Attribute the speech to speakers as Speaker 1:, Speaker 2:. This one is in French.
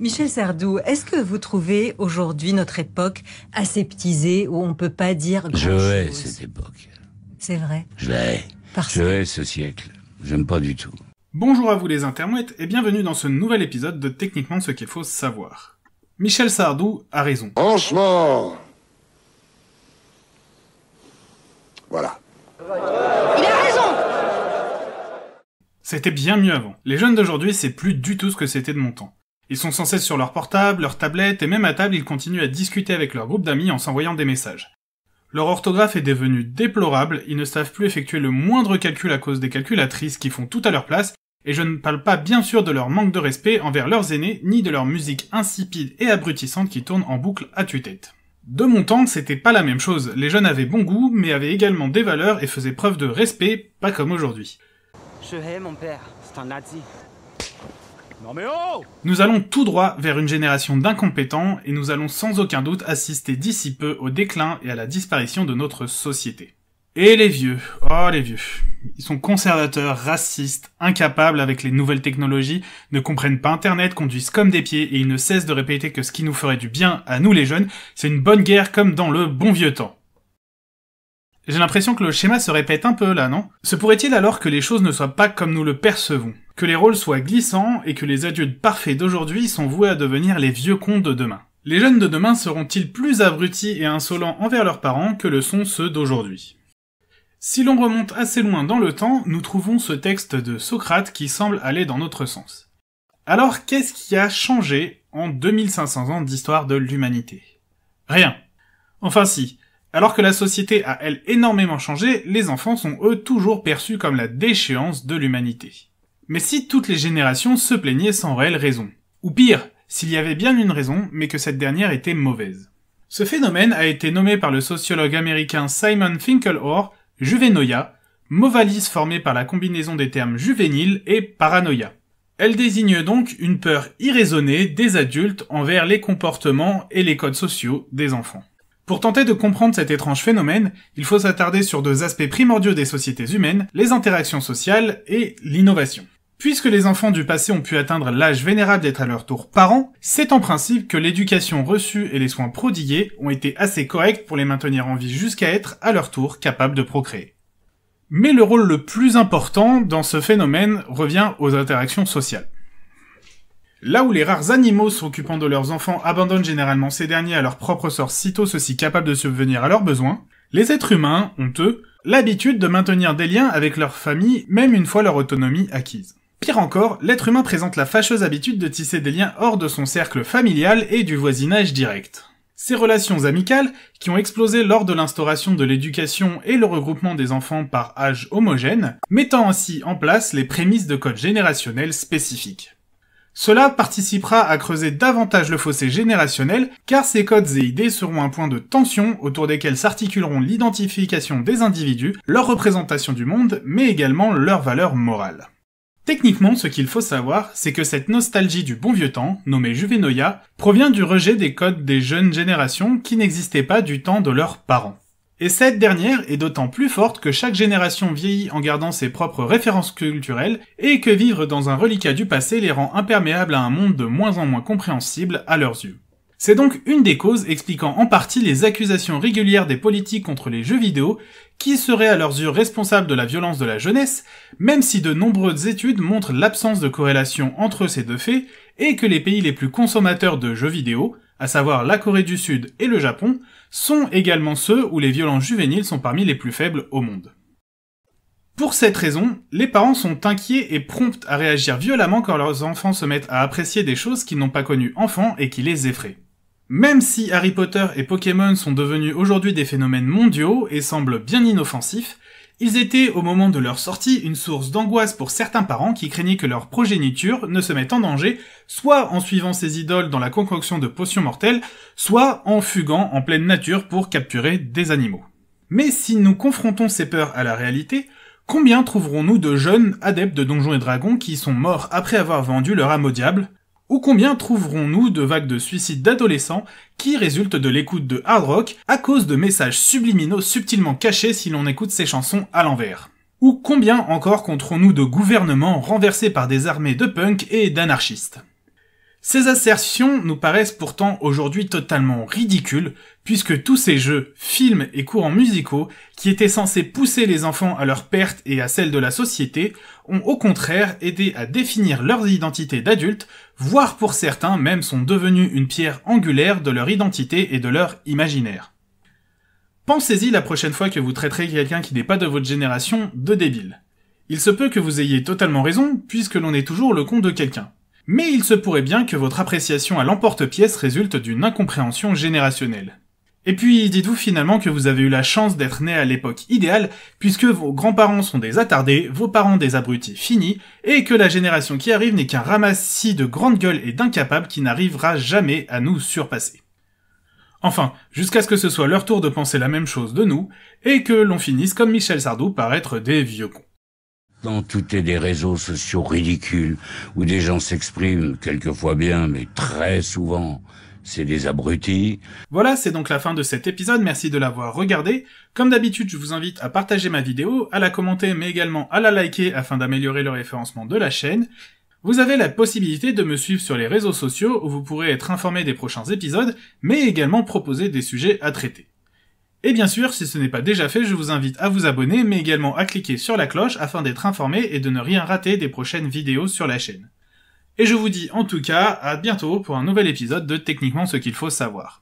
Speaker 1: Michel Sardou, est-ce que vous trouvez aujourd'hui notre époque aseptisée où on ne peut pas dire grand Je hais cette époque. C'est vrai. Je la hais. Je hais ce siècle. J'aime pas du tout. Bonjour à vous les internautes et bienvenue dans ce nouvel épisode de Techniquement ce qu'il faut savoir. Michel Sardou a raison. Franchement Voilà. Il a raison C'était bien mieux avant. Les jeunes d'aujourd'hui, c'est plus du tout ce que c'était de mon temps. Ils sont sans cesse sur leur portable, leur tablette, et même à table, ils continuent à discuter avec leur groupe d'amis en s'envoyant des messages. Leur orthographe est devenue déplorable, ils ne savent plus effectuer le moindre calcul à cause des calculatrices qui font tout à leur place, et je ne parle pas bien sûr de leur manque de respect envers leurs aînés, ni de leur musique insipide et abrutissante qui tourne en boucle à tue-tête. De mon temps, c'était pas la même chose. Les jeunes avaient bon goût, mais avaient également des valeurs et faisaient preuve de respect, pas comme aujourd'hui. Je hais mon père, c'est un nazi. Oh nous allons tout droit vers une génération d'incompétents et nous allons sans aucun doute assister d'ici peu au déclin et à la disparition de notre société. Et les vieux, oh les vieux, ils sont conservateurs, racistes, incapables avec les nouvelles technologies, ne comprennent pas Internet, conduisent comme des pieds et ils ne cessent de répéter que ce qui nous ferait du bien à nous les jeunes, c'est une bonne guerre comme dans le bon vieux temps. J'ai l'impression que le schéma se répète un peu là, non Se pourrait-il alors que les choses ne soient pas comme nous le percevons que les rôles soient glissants et que les adultes parfaits d'aujourd'hui sont voués à devenir les vieux cons de demain. Les jeunes de demain seront-ils plus abrutis et insolents envers leurs parents que le sont ceux d'aujourd'hui Si l'on remonte assez loin dans le temps, nous trouvons ce texte de Socrate qui semble aller dans notre sens. Alors qu'est-ce qui a changé en 2500 ans d'histoire de l'humanité Rien. Enfin si, alors que la société a elle énormément changé, les enfants sont eux toujours perçus comme la déchéance de l'humanité. Mais si toutes les générations se plaignaient sans réelle raison. Ou pire, s'il y avait bien une raison, mais que cette dernière était mauvaise. Ce phénomène a été nommé par le sociologue américain Simon Finkelhor juvenoia, mauvaise valise formé par la combinaison des termes juvénile et paranoïa. Elle désigne donc une peur irraisonnée des adultes envers les comportements et les codes sociaux des enfants. Pour tenter de comprendre cet étrange phénomène, il faut s'attarder sur deux aspects primordiaux des sociétés humaines, les interactions sociales et l'innovation. Puisque les enfants du passé ont pu atteindre l'âge vénérable d'être à leur tour parents, c'est en principe que l'éducation reçue et les soins prodigués ont été assez corrects pour les maintenir en vie jusqu'à être, à leur tour, capables de procréer. Mais le rôle le plus important dans ce phénomène revient aux interactions sociales. Là où les rares animaux s'occupant de leurs enfants abandonnent généralement ces derniers à leur propre sort sitôt ceux-ci capables de subvenir à leurs besoins, les êtres humains ont, eux, l'habitude de maintenir des liens avec leur famille même une fois leur autonomie acquise. Pire encore, l'être humain présente la fâcheuse habitude de tisser des liens hors de son cercle familial et du voisinage direct. Ces relations amicales, qui ont explosé lors de l'instauration de l'éducation et le regroupement des enfants par âge homogène, mettant ainsi en place les prémices de codes générationnels spécifiques. Cela participera à creuser davantage le fossé générationnel, car ces codes et idées seront un point de tension autour desquels s'articuleront l'identification des individus, leur représentation du monde, mais également leurs valeurs morales. Techniquement, ce qu'il faut savoir, c'est que cette nostalgie du bon vieux temps, nommée Juvenoia, provient du rejet des codes des jeunes générations qui n'existaient pas du temps de leurs parents. Et cette dernière est d'autant plus forte que chaque génération vieillit en gardant ses propres références culturelles et que vivre dans un reliquat du passé les rend imperméables à un monde de moins en moins compréhensible à leurs yeux. C'est donc une des causes expliquant en partie les accusations régulières des politiques contre les jeux vidéo, qui seraient à leurs yeux responsables de la violence de la jeunesse, même si de nombreuses études montrent l'absence de corrélation entre ces deux faits, et que les pays les plus consommateurs de jeux vidéo, à savoir la Corée du Sud et le Japon, sont également ceux où les violences juvéniles sont parmi les plus faibles au monde. Pour cette raison, les parents sont inquiets et promptes à réagir violemment quand leurs enfants se mettent à apprécier des choses qu'ils n'ont pas connues enfants et qui les effraient. Même si Harry Potter et Pokémon sont devenus aujourd'hui des phénomènes mondiaux et semblent bien inoffensifs, ils étaient au moment de leur sortie une source d'angoisse pour certains parents qui craignaient que leur progéniture ne se mette en danger, soit en suivant ces idoles dans la concoction de potions mortelles, soit en fuguant en pleine nature pour capturer des animaux. Mais si nous confrontons ces peurs à la réalité, combien trouverons-nous de jeunes adeptes de Donjons et Dragons qui sont morts après avoir vendu leur âme au diable, ou combien trouverons-nous de vagues de suicides d'adolescents qui résultent de l'écoute de hard rock à cause de messages subliminaux subtilement cachés si l'on écoute ces chansons à l'envers Ou combien encore compterons-nous de gouvernements renversés par des armées de punk et d'anarchistes ces assertions nous paraissent pourtant aujourd'hui totalement ridicules, puisque tous ces jeux, films et courants musicaux, qui étaient censés pousser les enfants à leur perte et à celle de la société, ont au contraire aidé à définir leurs identités d'adultes, voire pour certains même sont devenus une pierre angulaire de leur identité et de leur imaginaire. Pensez-y la prochaine fois que vous traiterez quelqu'un qui n'est pas de votre génération de débile. Il se peut que vous ayez totalement raison, puisque l'on est toujours le con de quelqu'un mais il se pourrait bien que votre appréciation à l'emporte-pièce résulte d'une incompréhension générationnelle. Et puis dites-vous finalement que vous avez eu la chance d'être né à l'époque idéale, puisque vos grands-parents sont des attardés, vos parents des abrutis finis, et que la génération qui arrive n'est qu'un ramassis de grandes gueules et d'incapables qui n'arrivera jamais à nous surpasser. Enfin, jusqu'à ce que ce soit leur tour de penser la même chose de nous, et que l'on finisse comme Michel Sardou par être des vieux cons. Quand tout est des réseaux sociaux ridicules, où des gens s'expriment, quelquefois bien, mais très souvent, c'est des abrutis. Voilà, c'est donc la fin de cet épisode, merci de l'avoir regardé. Comme d'habitude, je vous invite à partager ma vidéo, à la commenter, mais également à la liker afin d'améliorer le référencement de la chaîne. Vous avez la possibilité de me suivre sur les réseaux sociaux où vous pourrez être informé des prochains épisodes, mais également proposer des sujets à traiter. Et bien sûr, si ce n'est pas déjà fait, je vous invite à vous abonner, mais également à cliquer sur la cloche afin d'être informé et de ne rien rater des prochaines vidéos sur la chaîne. Et je vous dis en tout cas à bientôt pour un nouvel épisode de Techniquement ce qu'il faut savoir.